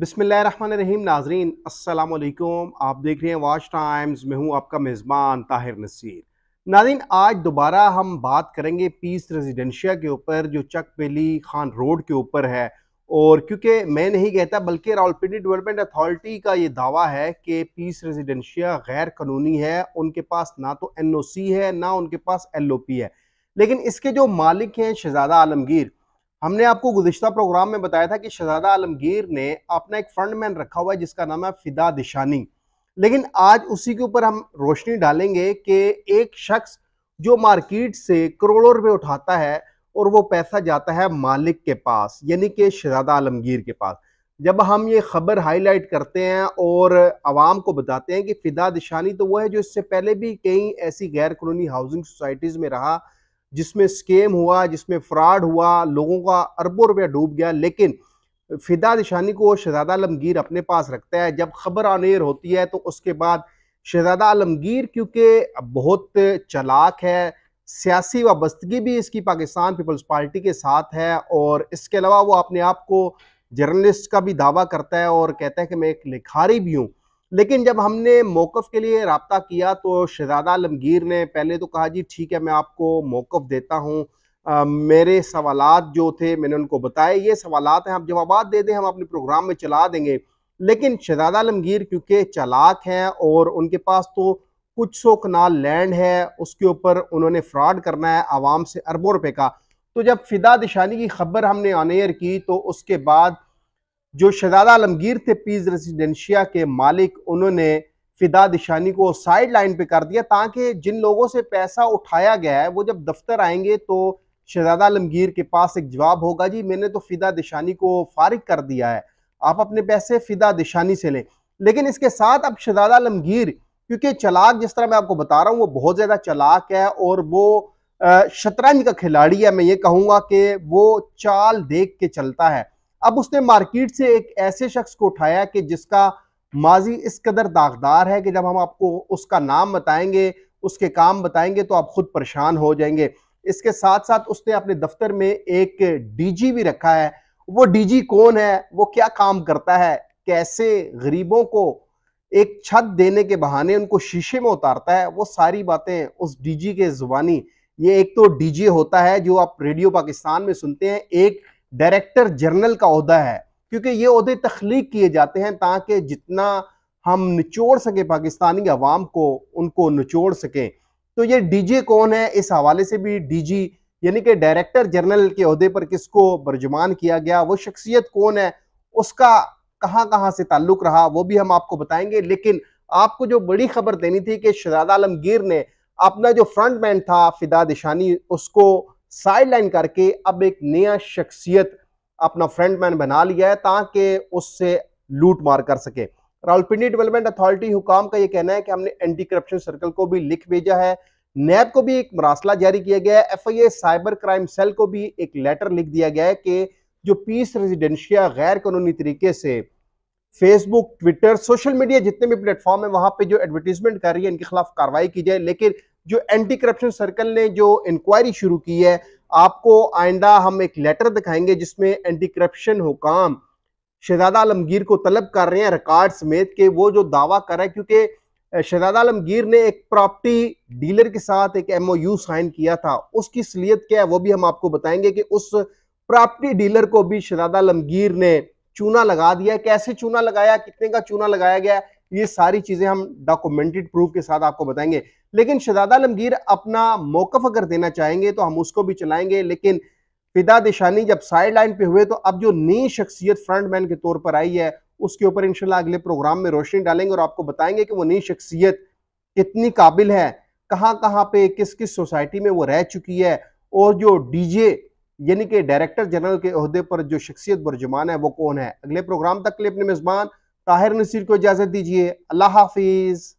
बिसमीम नाजरीन अल्लाम आप देख रहे हैं वॉच टाइम्स में हूँ आपका मेज़बान ताहिर नसीर नाजरीन आज दोबारा हम बात करेंगे पीस रेजिडेंशिया के ऊपर जो चक पेली खान रोड के ऊपर है और क्योंकि मैं नहीं कहता बल्कि रावलपिंडी डेवलपमेंट अथॉरिटी का ये दावा है कि पीस रेजिडेंशिया गैर कानूनी है उनके पास ना तो एन ओ सी है ना उनके पास एल ओ पी है लेकिन इसके जो मालिक हैं शहजादा आलमगीर हमने आपको गुजशत प्रोग्राम में बताया था कि शहजादा आलमगीर ने अपना एक फंड मैन रखा हुआ है जिसका नाम है फिदा दिशानी लेकिन आज उसी के ऊपर हम रोशनी डालेंगे कि एक शख्स जो मार्केट से करोड़ों रुपए उठाता है और वो पैसा जाता है मालिक के पास यानी कि शहजादा आलमगीर के पास जब हम ये खबर हाईलाइट करते हैं और आवाम को बताते हैं कि फ़िदा दिशानी तो वो है जो इससे पहले भी कई ऐसी गैर कॉलोनी हाउसिंग सोसाइटीज़ में रहा जिसमें स्केम हुआ जिसमें फ्रॉड हुआ लोगों का अरबों रुपया डूब गया लेकिन फिदा निशानी को शहजादा आलमगीर अपने पास रखता है जब खबर आनेर होती है तो उसके बाद शहजादा आलमगीर क्योंकि बहुत चलाक है सियासी वाबस्तगी भी इसकी पाकिस्तान पीपल्स पार्टी के साथ है और इसके अलावा वो अपने आप को जर्नलिस्ट का भी दावा करता है और कहता है कि मैं एक लिखारी भी हूँ लेकिन जब हमने मौक़ के लिए रबता किया तो शहजादा आलमगीर ने पहले तो कहा जी ठीक है मैं आपको मौक़ देता हूँ मेरे सवालत जो थे मैंने उनको बताए ये सवालत हैं आप जवाब दे दें हम अपने प्रोग्राम में चला देंगे लेकिन शहजादा आलमगीर क्योंकि चलाक हैं और उनके पास तो कुछ सौ कनाल लैंड है उसके ऊपर उन्होंने फ्रॉड करना है आवाम से अरबों रुपये का तो जब फिदा दिशानी की खबर हमने ऑन एयर की तो उसके बाद जो शहजादा आलमगीर थे पीज रेजिडेंशिया के मालिक उन्होंने फिदा दिशानी को साइड लाइन पे कर दिया ताकि जिन लोगों से पैसा उठाया गया है वो जब दफ्तर आएंगे तो शहजादा आलमगीर के पास एक जवाब होगा जी मैंने तो फिदा दिशानी को फारिग कर दिया है आप अपने पैसे फिदा दिशानी से लें लेकिन इसके साथ अब शहजादा आलमगीर क्योंकि चलाक जिस तरह मैं आपको बता रहा हूँ वो बहुत ज़्यादा चलाक है और वो शतरंज का खिलाड़ी है मैं ये कहूँगा कि वो चाल देख के चलता है अब उसने मार्केट से एक ऐसे शख्स को उठाया कि जिसका माजी इस कदर दागदार है कि जब हम आपको उसका नाम बताएंगे उसके काम बताएंगे तो आप खुद परेशान हो जाएंगे इसके साथ साथ उसने अपने दफ्तर में एक डीजी भी रखा है वो डीजी कौन है वो क्या काम करता है कैसे गरीबों को एक छत देने के बहाने उनको शीशे में उतारता है वो सारी बातें उस डीजी के ज़ुबानी ये एक तो डीजी होता है जो आप रेडियो पाकिस्तान में सुनते हैं एक डायरेक्टर जनरल का अहदा है क्योंकि ये अहदे तख्लीक किए जाते हैं ताकि जितना हम निचोड़ सकें पाकिस्तानी अवाम को उनको निचोड़ सकें तो ये डीजी कौन है इस हवाले से भी डीजी यानी कि डायरेक्टर जनरल के अहदे पर किसको बर्जुमान किया गया वो शख्सियत कौन है उसका कहाँ कहाँ से ताल्लुक रहा वो भी हम आपको बताएंगे लेकिन आपको जो बड़ी खबर देनी थी कि शहजादा आलमगीर ने अपना जो फ्रंट मैन था फिदा दिशानी उसको साइड लाइन करके अब एक नया शख्सियत अपना फ्रंट मैन बना लिया है ताकि उससे लूट मार कर सके रावलपिंडी डेवलपमेंट अथॉरिटी हुकाम का ये कहना है कि हमने एंटी करप्शन सर्कल को भी लिख भेजा है नैब को भी एक मरासला जारी किया गया है एफआईए साइबर क्राइम सेल को भी एक लेटर लिख दिया गया है कि जो पीस रेजिडेंशिया गैर कानूनी तरीके से फेसबुक ट्विटर सोशल मीडिया जितने भी प्लेटफॉर्म है वहां पे जो एडवर्टीजमेंट कर रही है इनके खिलाफ कार्रवाई की जाए लेकिन जो एंटी करप्शन सर्कल ने जो इंक्वायरी शुरू की है आपको आइंदा हम एक लेटर दिखाएंगे जिसमें एंटी करप्शन हुकाम शहजादा आलमगीर को तलब कर रहे हैं रिकॉर्ड समेत के वो जो दावा कर रहा है क्योंकि शहजादा आलमगीर ने एक प्रॉपर्टी डीलर के साथ एक यू साइन किया था उसकी सलीत क्या है वो भी हम आपको बताएंगे कि उस प्रॉपर्टी डीलर को भी शहजादा आलमगीर ने चूना लगा दिया कैसे चूना लगाया कितने का चूना लगाया गया ये सारी चीज़ें हम डॉक्यूमेंटेड प्रूफ के साथ आपको बताएंगे लेकिन शहजाद आलमगीर अपना मौकफ अगर देना चाहेंगे तो हम उसको भी चलाएंगे लेकिन फिदा दिशानी जब साइड लाइन पे हुए तो अब जो नई शख्सियत फ्रंट मैन के तौर पर आई है उसके ऊपर इनशाला अगले प्रोग्राम में रोशनी डालेंगे और आपको बताएंगे कि वो नई शख्सियत कितनी काबिल है कहाँ कहाँ पे किस किस सोसाइटी में वो रह चुकी है और जो डीजे यानी कि डायरेक्टर जनरल के अहदे पर जो शख्सियत बरजुमान है वो कौन है अगले प्रोग्राम तक के लिए अपने मेज़बान ताहिर नसीर को इजाज़त दीजिए अल्लाह हाफिज़